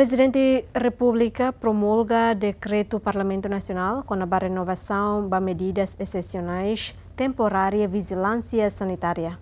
Presidente da República promulga decreto Parlamento Nacional com a renovação de medidas excepcionais temporária vigilância sanitária.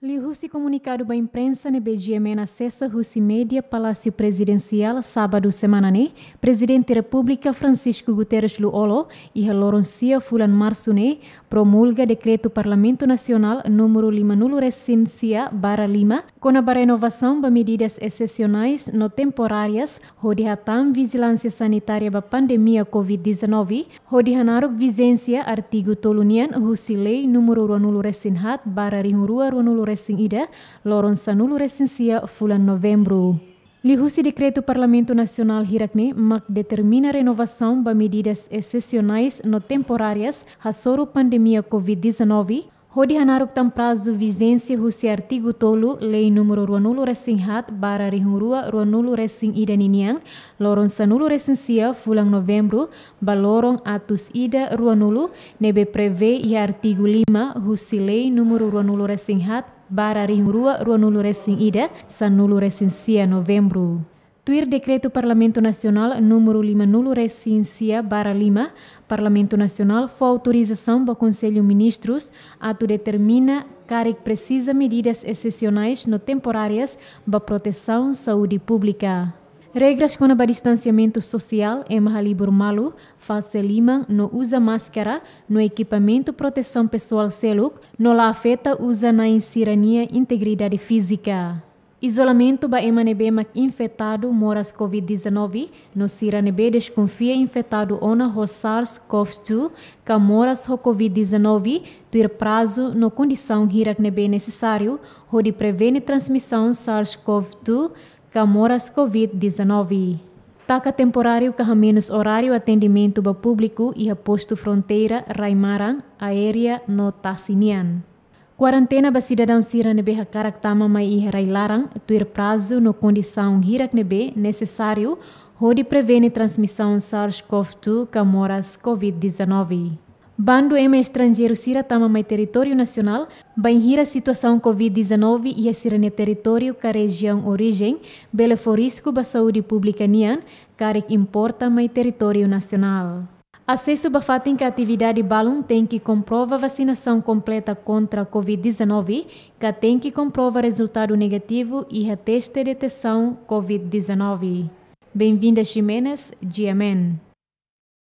Lihusi comunicado ba imprensa ne BGM na sessa Rusi Media Palácio Presidencial sábado semana ne Presidente República Francisco Guterres Luolo e Loroncia Fulan Março ne promulga decreto Parlamento Nacional número 50 Residencia barra 5 com a renovação ba medidas excepcionais no temporárias hodihatam vigilância sanitária ba pandemia COVID-19 hodihanaruk vigência artigo tolunian Rusi Lei número 20 para barra 22 ressin ida, loron sanulu recensia fulan novembro. Lihusi decreto Parlamento Nacional Hirakne MAC determina renovação para medidas excepcionais no temporárias a pandemia Covid-19, Hodi hanaruk tam prazo vizense husi artigu tolu lei numero ruanulu resing hat bara rihungrua ruanulu resing ida niniang lorong sanulu resing sia fulang novembru ba lorong atus ida ruanulu nebe preve ia artigu lima husi lei numero ruanulu resing hat bara rihungrua ruanulu resing ida sanulu resing sia novembru. Tuir decreto Parlamento Nacional número 50 Recincia barra Lima, Parlamento Nacional, foi autorização do Conselho Ministros, ato determina que precisa medidas excepcionais no temporárias para proteção saúde pública. Regras com o distanciamento social em Mahalibur Malu, face Lima, não usa máscara, no equipamento proteção pessoal celuc, não afeta usa na insirania integridade física. Isolamento ba nebe mak infetado moras COVID-19, no nebe desconfia infectado ona ho SARS-CoV-2, ka moras ho COVID-19, tuir prazo no condição hirak nebe necessário, ho de prevene transmissão SARS-CoV-2, ka moras COVID-19. Taca temporário que menos horário atendimento ba público e a posto fronteira Raimaran, aérea no Tassinian. Quarentena ba cidadão sira nebe hakarak tama mai iherai larang tuir prazo no condição hirak nebe necessário hodi prevene transmissão SARS-CoV-2 camoras COVID-19. Bando M estrangeiro sira tama mai território nacional ba inhira situação COVID-19 e sira ne território ka região origem beleforisco forisco ba saúde pública nian karek importa mai território nacional. Acesso Bafata em atividade Balum tem que comprova vacinação completa contra a Covid-19, que tem que comprova resultado negativo e reteste detecção Covid-19. Bem-vinda, Ximenes, Amém.